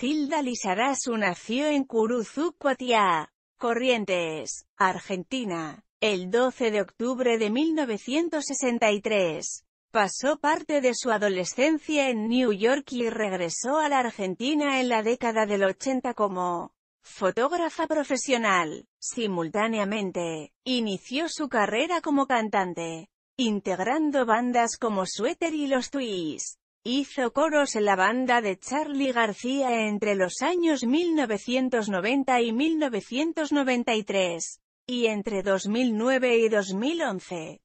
Gilda Lizarazu nació en Curuzú, Cuatiá, Corrientes, Argentina, el 12 de octubre de 1963. Pasó parte de su adolescencia en New York y regresó a la Argentina en la década del 80 como fotógrafa profesional. Simultáneamente, inició su carrera como cantante, integrando bandas como Sweater y Los Twist. Hizo coros en la banda de Charlie García entre los años 1990 y 1993, y entre 2009 y 2011.